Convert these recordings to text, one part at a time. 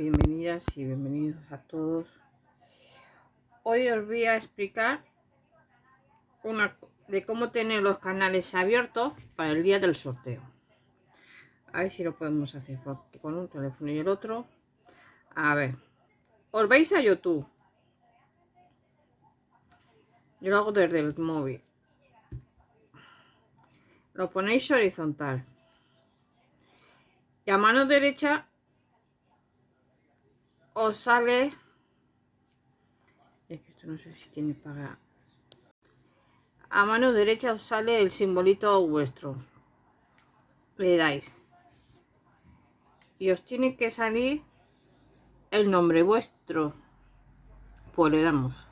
bienvenidas y bienvenidos a todos. Hoy os voy a explicar una, de cómo tener los canales abiertos para el día del sorteo. A ver si lo podemos hacer con un teléfono y el otro. A ver, os vais a YouTube. Yo lo hago desde el móvil. Lo ponéis horizontal. Y a mano derecha os sale es que esto no sé si tiene para a mano derecha os sale el simbolito vuestro le dais y os tiene que salir el nombre vuestro pues le damos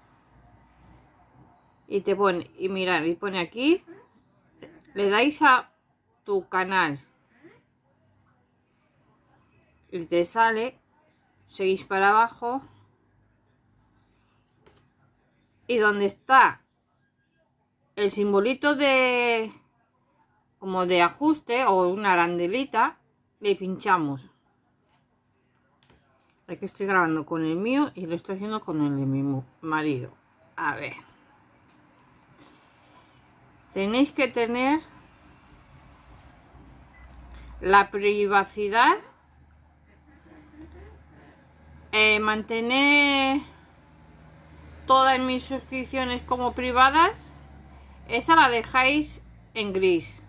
y te pone y mirar y pone aquí le dais a tu canal y te sale seguís para abajo y donde está el simbolito de como de ajuste o una arandelita le pinchamos aquí estoy grabando con el mío y lo estoy haciendo con el de mi marido a ver tenéis que tener la privacidad eh, mantener todas mis suscripciones como privadas, esa la dejáis en gris.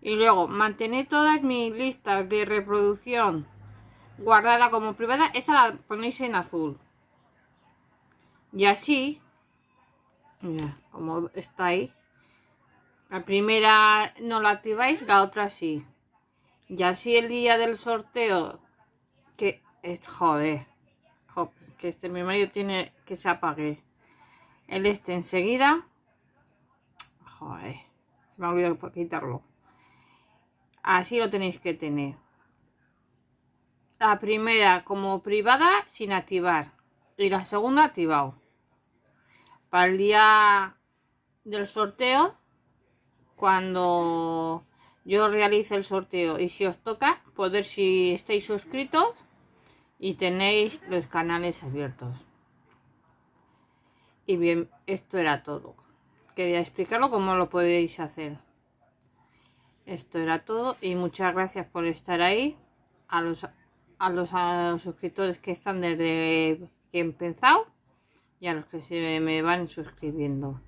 Y luego, mantener todas mis listas de reproducción guardada como privada, esa la ponéis en azul. Y así, como está ahí, la primera no la activáis, la otra sí. Y así el día del sorteo, que es, joder. que este mi tiene que se apague. El este enseguida. Joder. Se me ha olvidado quitarlo. Así lo tenéis que tener. La primera como privada sin activar. Y la segunda activado. Para el día del sorteo, cuando yo realice el sorteo y si os toca, poder si estáis suscritos y tenéis los canales abiertos. Y bien, esto era todo. Quería explicarlo cómo lo podéis hacer. Esto era todo y muchas gracias por estar ahí. A los, a los, a los suscriptores que están desde que he empezado y a los que se me van suscribiendo.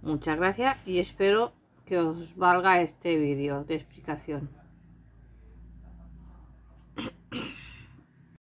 Muchas gracias y espero que os valga este vídeo de explicación.